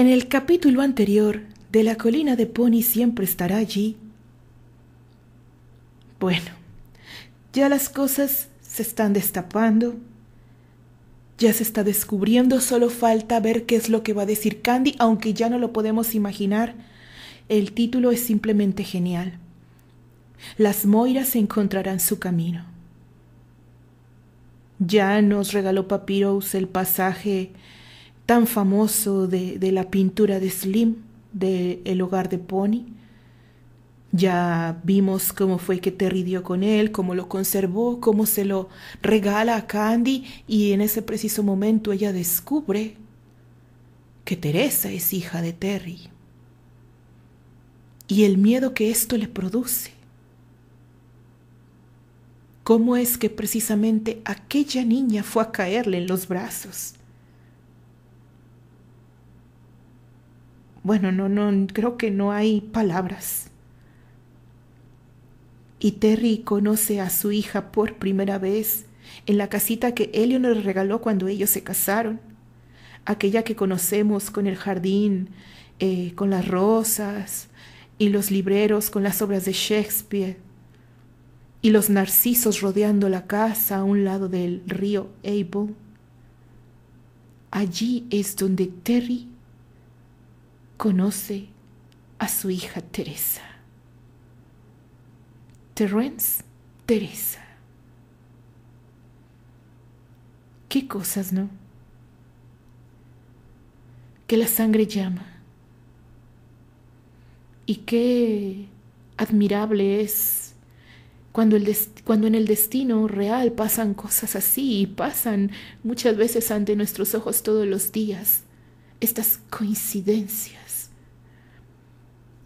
En el capítulo anterior de la colina de Pony siempre estará allí. Bueno, ya las cosas se están destapando. Ya se está descubriendo, solo falta ver qué es lo que va a decir Candy, aunque ya no lo podemos imaginar. El título es simplemente genial. Las Moiras encontrarán su camino. Ya nos regaló Papyrus el pasaje tan famoso de, la pintura de Slim, de El hogar de Pony. Ya vimos cómo fue que Terry dio con él, cómo lo conservó, cómo se lo regala a Candy y en ese preciso momento ella descubre que Teresa es hija de Terry. Y el miedo que esto le produce. ¿Cómo es que precisamente aquella niña fue a caerle en los brazos? Bueno, no, no, creo que no hay palabras. Y Terry conoce a su hija por primera vez en la casita que Eleanor le regaló cuando ellos se casaron, aquella que conocemos con el jardín, eh, con las rosas y los libreros con las obras de Shakespeare y los narcisos rodeando la casa a un lado del río Abel. Allí es donde Terry conoce a su hija Teresa. Terence Teresa. Qué cosas, ¿no? Que la sangre llama. Y qué admirable es cuando, cuando en el destino real pasan cosas así y pasan muchas veces ante nuestros ojos todos los días estas coincidencias.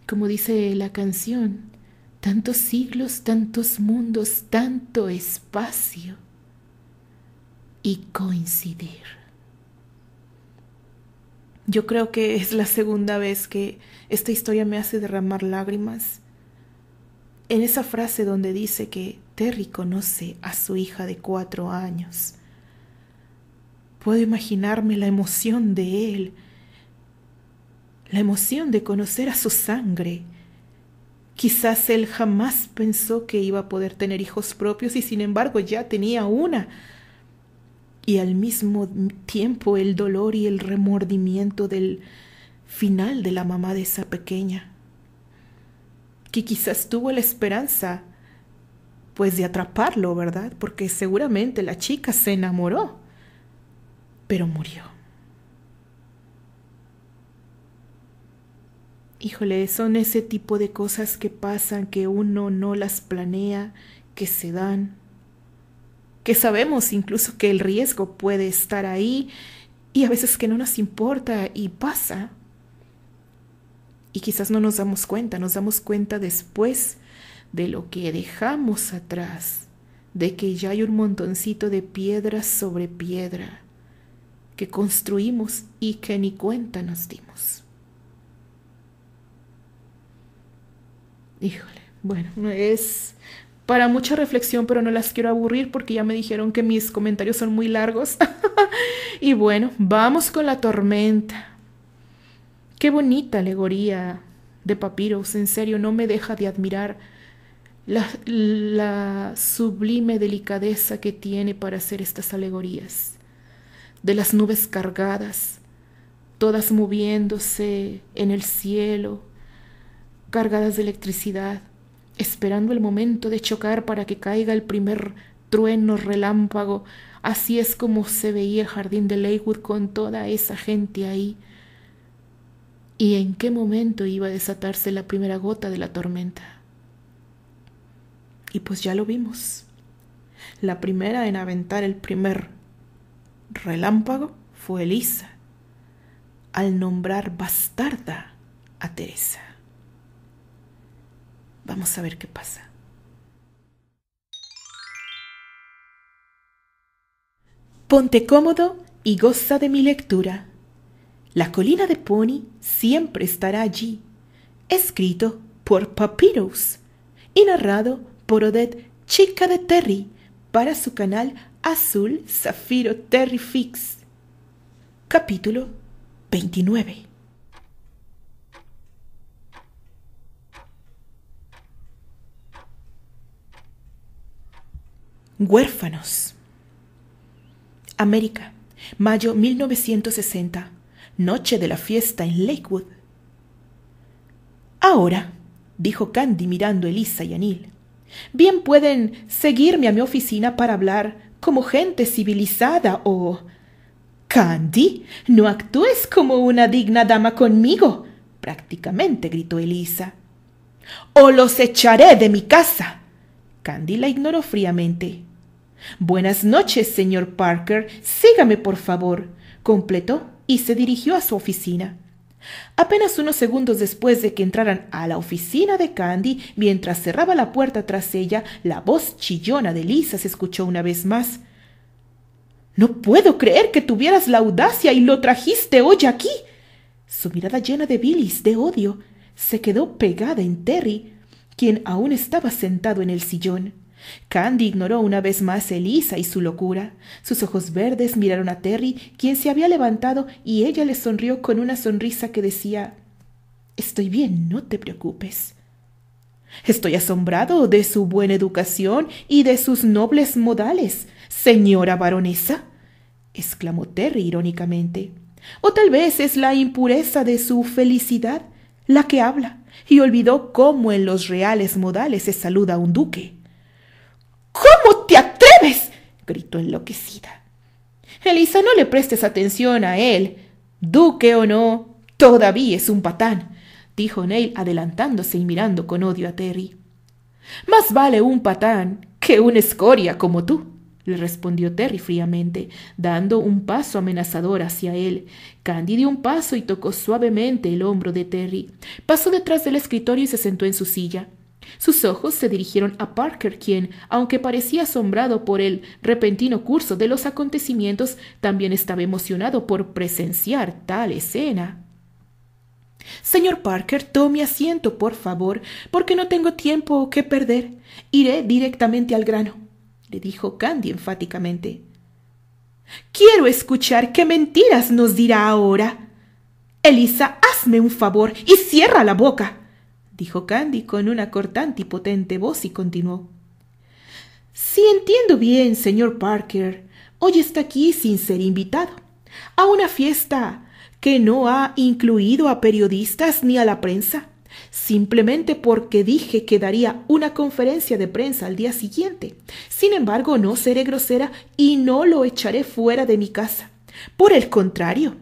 Como dice la canción, tantos siglos, tantos mundos, tanto espacio y coincidir. Yo creo que es la segunda vez que esta historia me hace derramar lágrimas. En esa frase donde dice que Terry conoce a su hija de cuatro años. Puedo imaginarme la emoción de él la emoción de conocer a su sangre. Quizás él jamás pensó que iba a poder tener hijos propios y sin embargo ya tenía una. Y al mismo tiempo el dolor y el remordimiento del final de la mamá de esa pequeña, que quizás tuvo la esperanza pues de atraparlo, ¿verdad? Porque seguramente la chica se enamoró, pero murió. Híjole, son ese tipo de cosas que pasan, que uno no las planea, que se dan, que sabemos incluso que el riesgo puede estar ahí y a veces que no nos importa y pasa. Y quizás no nos damos cuenta, nos damos cuenta después de lo que dejamos atrás, de que ya hay un montoncito de piedra sobre piedra que construimos y que ni cuenta nos dimos. Híjole, bueno, es para mucha reflexión, pero no las quiero aburrir porque ya me dijeron que mis comentarios son muy largos. y bueno, vamos con la tormenta. Qué bonita alegoría de Papiros, en serio, no me deja de admirar la, la sublime delicadeza que tiene para hacer estas alegorías. De las nubes cargadas, todas moviéndose en el cielo, cargadas de electricidad, esperando el momento de chocar para que caiga el primer trueno relámpago. Así es como se veía el jardín de Leywood con toda esa gente ahí. ¿Y en qué momento iba a desatarse la primera gota de la tormenta? Y pues ya lo vimos. La primera en aventar el primer relámpago fue Elisa, al nombrar bastarda a Teresa. Vamos a ver qué pasa. Ponte cómodo y goza de mi lectura. La colina de Pony siempre estará allí. Escrito por Papyrus y narrado por Odette Chica de Terry para su canal Azul Zafiro Terry Fix. Capítulo 29 Huérfanos. América, mayo 1960, noche de la fiesta en Lakewood. Ahora, dijo Candy mirando a Elisa y Anil, bien pueden seguirme a mi oficina para hablar como gente civilizada o... Candy, no actúes como una digna dama conmigo, prácticamente gritó Elisa. O los echaré de mi casa. Candy la ignoró fríamente. Buenas noches, señor Parker. Sígame, por favor, completó y se dirigió a su oficina. Apenas unos segundos después de que entraran a la oficina de Candy, mientras cerraba la puerta tras ella, la voz chillona de Lisa se escuchó una vez más. No puedo creer que tuvieras la audacia y lo trajiste hoy aquí. Su mirada llena de bilis, de odio, se quedó pegada en Terry, quien aún estaba sentado en el sillón. Candy ignoró una vez más Elisa y su locura. Sus ojos verdes miraron a Terry, quien se había levantado, y ella le sonrió con una sonrisa que decía Estoy bien, no te preocupes. Estoy asombrado de su buena educación y de sus nobles modales, señora baronesa, exclamó Terry irónicamente. O tal vez es la impureza de su felicidad la que habla, y olvidó cómo en los reales modales se saluda a un duque. ¿Cómo te atreves? gritó enloquecida. Elisa, no le prestes atención a él. Duque o no, todavía es un patán, dijo Neil adelantándose y mirando con odio a Terry. Más vale un patán que una escoria como tú le respondió Terry fríamente, dando un paso amenazador hacia él. Candy dio un paso y tocó suavemente el hombro de Terry. Pasó detrás del escritorio y se sentó en su silla. Sus ojos se dirigieron a Parker, quien, aunque parecía asombrado por el repentino curso de los acontecimientos, también estaba emocionado por presenciar tal escena. Señor Parker, tome asiento, por favor, porque no tengo tiempo que perder. Iré directamente al grano dijo Candy enfáticamente. Quiero escuchar qué mentiras nos dirá ahora. Elisa, hazme un favor y cierra la boca, dijo Candy con una cortante y potente voz y continuó. Si entiendo bien, señor Parker, hoy está aquí sin ser invitado, a una fiesta que no ha incluido a periodistas ni a la prensa simplemente porque dije que daría una conferencia de prensa al día siguiente. Sin embargo, no seré grosera y no lo echaré fuera de mi casa. Por el contrario,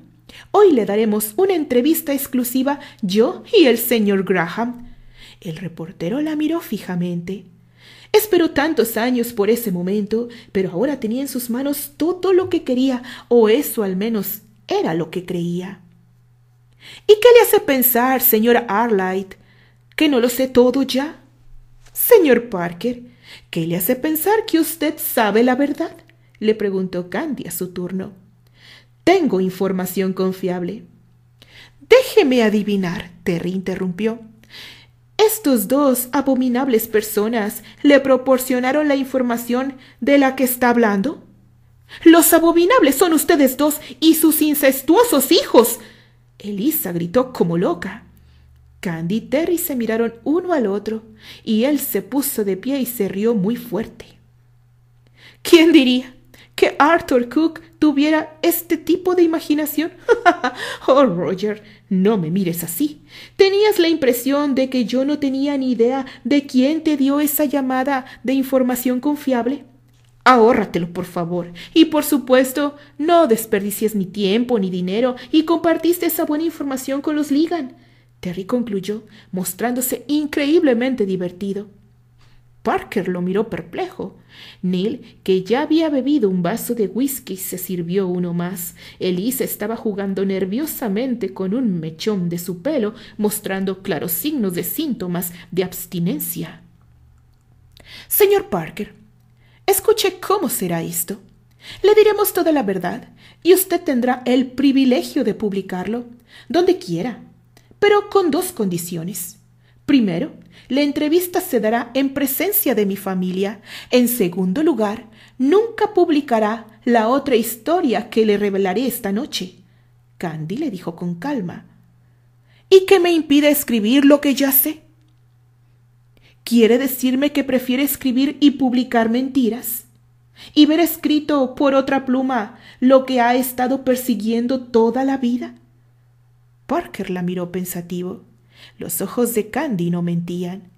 hoy le daremos una entrevista exclusiva yo y el señor Graham. El reportero la miró fijamente. Esperó tantos años por ese momento, pero ahora tenía en sus manos todo lo que quería, o eso al menos era lo que creía. ¿Y qué le hace pensar, señora Arlight, ¿Que no lo sé todo ya? Señor Parker, ¿qué le hace pensar que usted sabe la verdad? le preguntó Candy a su turno. Tengo información confiable. Déjeme adivinar, Terry interrumpió. Estos dos abominables personas le proporcionaron la información de la que está hablando. Los abominables son ustedes dos y sus incestuosos hijos. Elisa gritó como loca. Candy y Terry se miraron uno al otro y él se puso de pie y se rió muy fuerte. ¿Quién diría que Arthur Cook tuviera este tipo de imaginación? oh, Roger, no me mires así. Tenías la impresión de que yo no tenía ni idea de quién te dio esa llamada de información confiable. Ahórratelo, por favor. Y por supuesto, no desperdicies ni tiempo ni dinero y compartiste esa buena información con los Ligan. Terry concluyó, mostrándose increíblemente divertido. Parker lo miró perplejo. Neil, que ya había bebido un vaso de whisky, se sirvió uno más. Elise estaba jugando nerviosamente con un mechón de su pelo, mostrando claros signos de síntomas de abstinencia. Señor Parker, escuche cómo será esto. Le diremos toda la verdad y usted tendrá el privilegio de publicarlo, donde quiera, pero con dos condiciones. Primero, la entrevista se dará en presencia de mi familia. En segundo lugar, nunca publicará la otra historia que le revelaré esta noche. Candy le dijo con calma. ¿Y qué me impide escribir lo que ya sé? ¿Quiere decirme que prefiere escribir y publicar mentiras? ¿Y ver escrito por otra pluma lo que ha estado persiguiendo toda la vida? Parker la miró pensativo. Los ojos de Candy no mentían.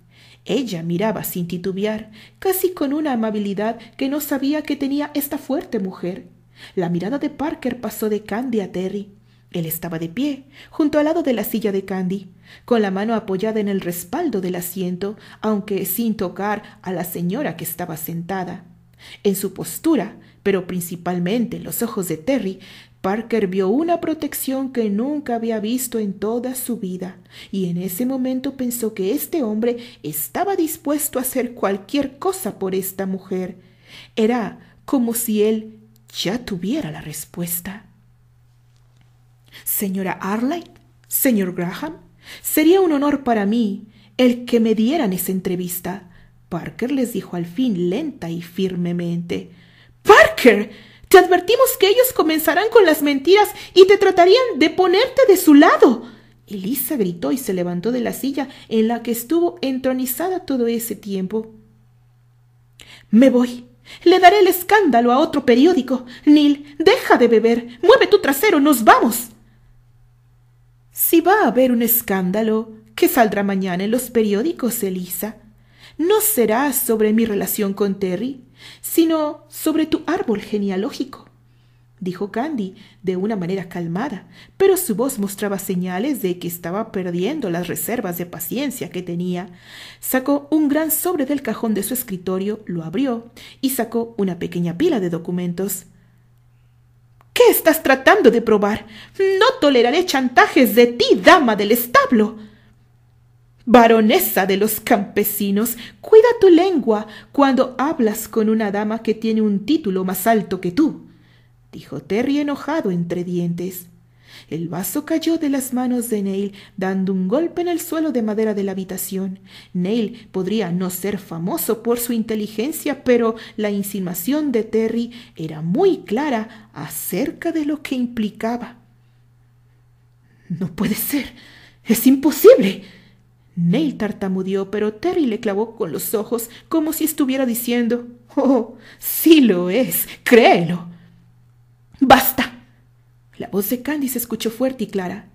Ella miraba sin titubear, casi con una amabilidad que no sabía que tenía esta fuerte mujer. La mirada de Parker pasó de Candy a Terry. Él estaba de pie, junto al lado de la silla de Candy, con la mano apoyada en el respaldo del asiento, aunque sin tocar a la señora que estaba sentada. En su postura, pero principalmente en los ojos de Terry, Parker vio una protección que nunca había visto en toda su vida, y en ese momento pensó que este hombre estaba dispuesto a hacer cualquier cosa por esta mujer. Era como si él ya tuviera la respuesta. Señora Arlight, señor Graham, sería un honor para mí el que me dieran esa entrevista. Parker les dijo al fin lenta y firmemente. Parker. Te advertimos que ellos comenzarán con las mentiras y te tratarían de ponerte de su lado. Elisa gritó y se levantó de la silla en la que estuvo entronizada todo ese tiempo. Me voy. Le daré el escándalo a otro periódico. Neil, deja de beber. Mueve tu trasero. Nos vamos. Si va a haber un escándalo, ¿qué saldrá mañana en los periódicos, Elisa? no será sobre mi relación con Terry, sino sobre tu árbol genealógico, dijo Candy de una manera calmada, pero su voz mostraba señales de que estaba perdiendo las reservas de paciencia que tenía. Sacó un gran sobre del cajón de su escritorio, lo abrió y sacó una pequeña pila de documentos. ¿Qué estás tratando de probar? No toleraré chantajes de ti, dama del establo. Baronesa de los campesinos, cuida tu lengua cuando hablas con una dama que tiene un título más alto que tú, dijo Terry enojado entre dientes. El vaso cayó de las manos de Neil, dando un golpe en el suelo de madera de la habitación. Neil podría no ser famoso por su inteligencia, pero la insinuación de Terry era muy clara acerca de lo que implicaba. No puede ser. Es imposible. Neil tartamudeó, pero Terry le clavó con los ojos como si estuviera diciendo, Oh, sí lo es, créelo. Basta. La voz de Candy se escuchó fuerte y clara.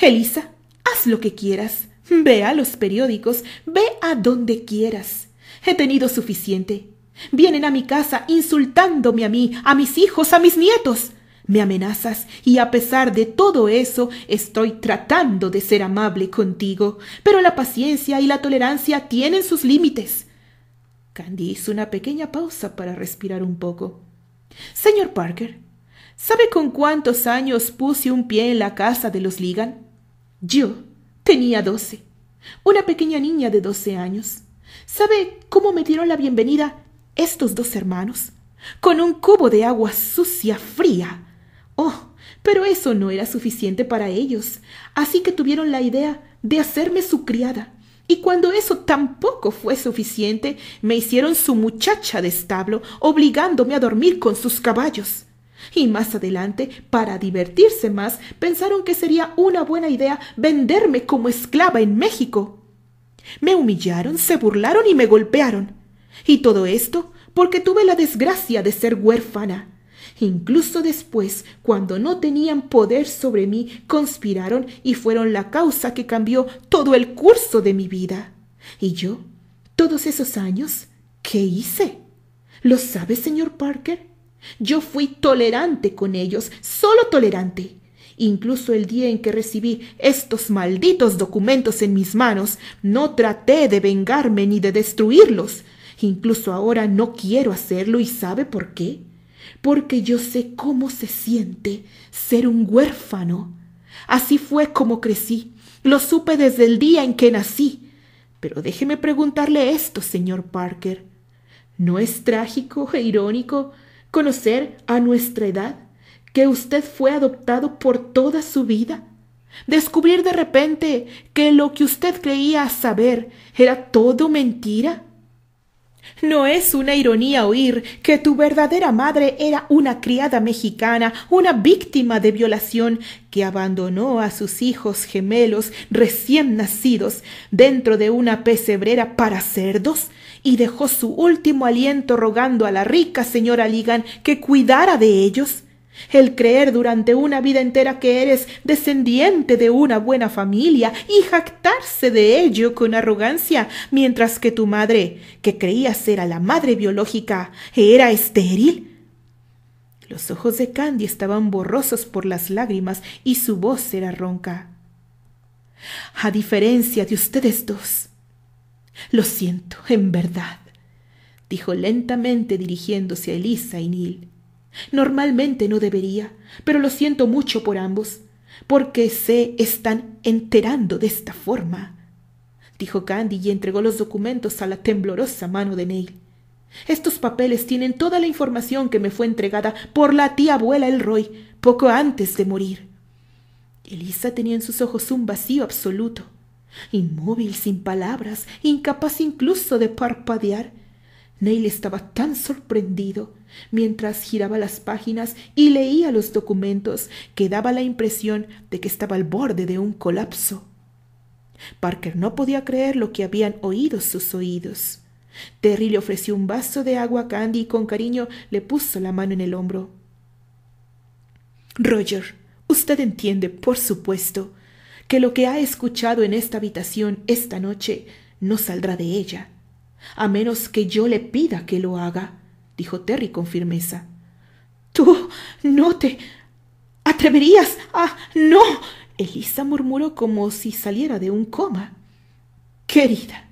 Elisa, haz lo que quieras. Ve a los periódicos, ve a donde quieras. He tenido suficiente. Vienen a mi casa insultándome a mí, a mis hijos, a mis nietos me amenazas y a pesar de todo eso estoy tratando de ser amable contigo, pero la paciencia y la tolerancia tienen sus límites. Candy hizo una pequeña pausa para respirar un poco. Señor Parker, ¿sabe con cuántos años puse un pie en la casa de los Ligan? Yo tenía doce. Una pequeña niña de doce años. ¿Sabe cómo me dieron la bienvenida estos dos hermanos? Con un cubo de agua sucia fría Oh, pero eso no era suficiente para ellos, así que tuvieron la idea de hacerme su criada. Y cuando eso tampoco fue suficiente, me hicieron su muchacha de establo, obligándome a dormir con sus caballos. Y más adelante, para divertirse más, pensaron que sería una buena idea venderme como esclava en México. Me humillaron, se burlaron y me golpearon. Y todo esto porque tuve la desgracia de ser huérfana. E incluso después, cuando no tenían poder sobre mí, conspiraron y fueron la causa que cambió todo el curso de mi vida. Y yo, todos esos años, ¿qué hice? ¿Lo sabe, señor Parker? Yo fui tolerante con ellos, solo tolerante. Incluso el día en que recibí estos malditos documentos en mis manos, no traté de vengarme ni de destruirlos. Incluso ahora no quiero hacerlo y sabe por qué porque yo sé cómo se siente ser un huérfano. Así fue como crecí. Lo supe desde el día en que nací. Pero déjeme preguntarle esto, señor Parker. ¿No es trágico e irónico conocer a nuestra edad que usted fue adoptado por toda su vida? ¿Descubrir de repente que lo que usted creía saber era todo mentira? No es una ironía oír que tu verdadera madre era una criada mexicana, una víctima de violación, que abandonó a sus hijos gemelos recién nacidos dentro de una pesebrera para cerdos y dejó su último aliento rogando a la rica señora Ligan que cuidara de ellos. El creer durante una vida entera que eres descendiente de una buena familia y jactarse de ello con arrogancia, mientras que tu madre, que creías era la madre biológica, era estéril. Los ojos de Candy estaban borrosos por las lágrimas y su voz era ronca. A diferencia de ustedes dos. Lo siento, en verdad, dijo lentamente dirigiéndose a Elisa y Neil. Normalmente no debería, pero lo siento mucho por ambos, porque se están enterando de esta forma, dijo Candy y entregó los documentos a la temblorosa mano de Neil. Estos papeles tienen toda la información que me fue entregada por la tía abuela Elroy poco antes de morir. Elisa tenía en sus ojos un vacío absoluto, inmóvil, sin palabras, incapaz incluso de parpadear. Neil estaba tan sorprendido mientras giraba las páginas y leía los documentos que daba la impresión de que estaba al borde de un colapso. Parker no podía creer lo que habían oído sus oídos. Terry le ofreció un vaso de agua a Candy y con cariño le puso la mano en el hombro. Roger, usted entiende, por supuesto, que lo que ha escuchado en esta habitación esta noche no saldrá de ella, a menos que yo le pida que lo haga dijo Terry con firmeza. Tú no te atreverías ¡Ah, no. Elisa murmuró como si saliera de un coma. Querida,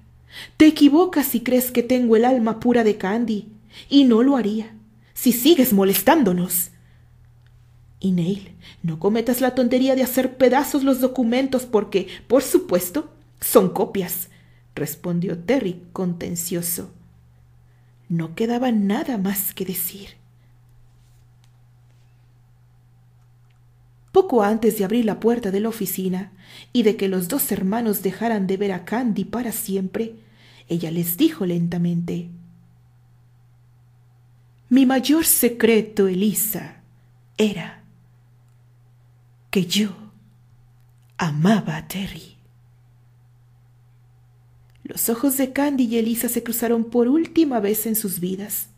te equivocas si crees que tengo el alma pura de Candy, y no lo haría, si sigues molestándonos. Y Neil, no cometas la tontería de hacer pedazos los documentos porque, por supuesto, son copias, respondió Terry contencioso. No quedaba nada más que decir. Poco antes de abrir la puerta de la oficina y de que los dos hermanos dejaran de ver a Candy para siempre, ella les dijo lentamente, Mi mayor secreto, Elisa, era que yo amaba a Terry. Los ojos de Candy y Elisa se cruzaron por última vez en sus vidas.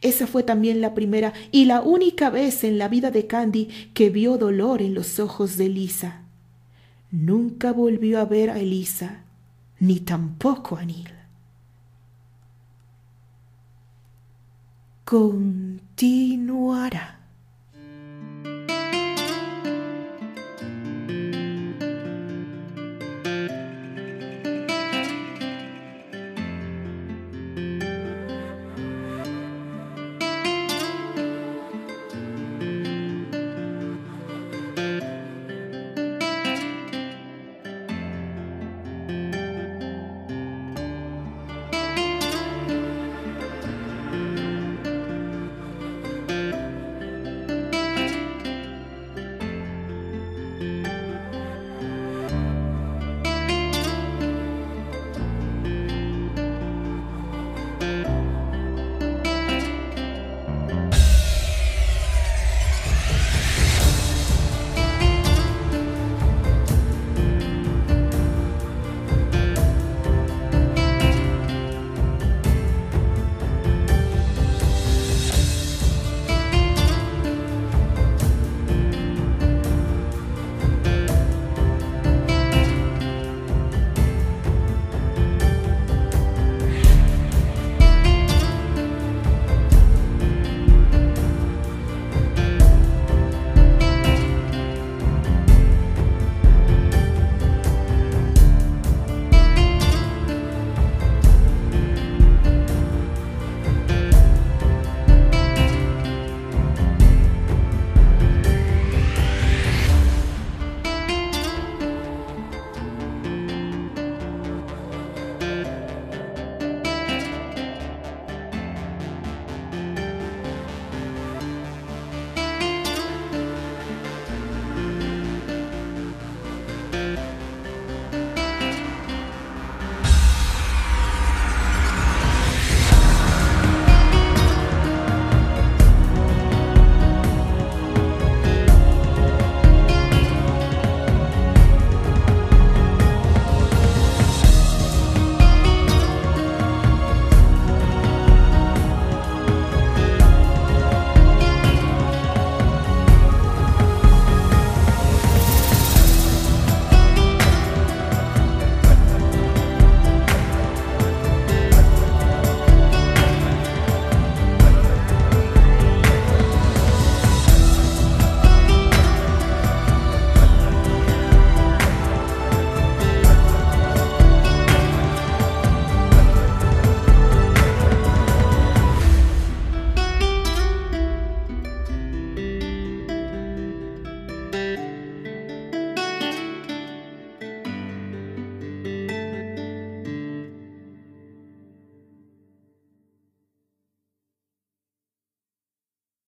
Esa fue también la primera y la única vez en la vida de Candy que vio dolor en los ojos de Elisa. Nunca volvió a ver a Elisa, ni tampoco a Neil. Continuará.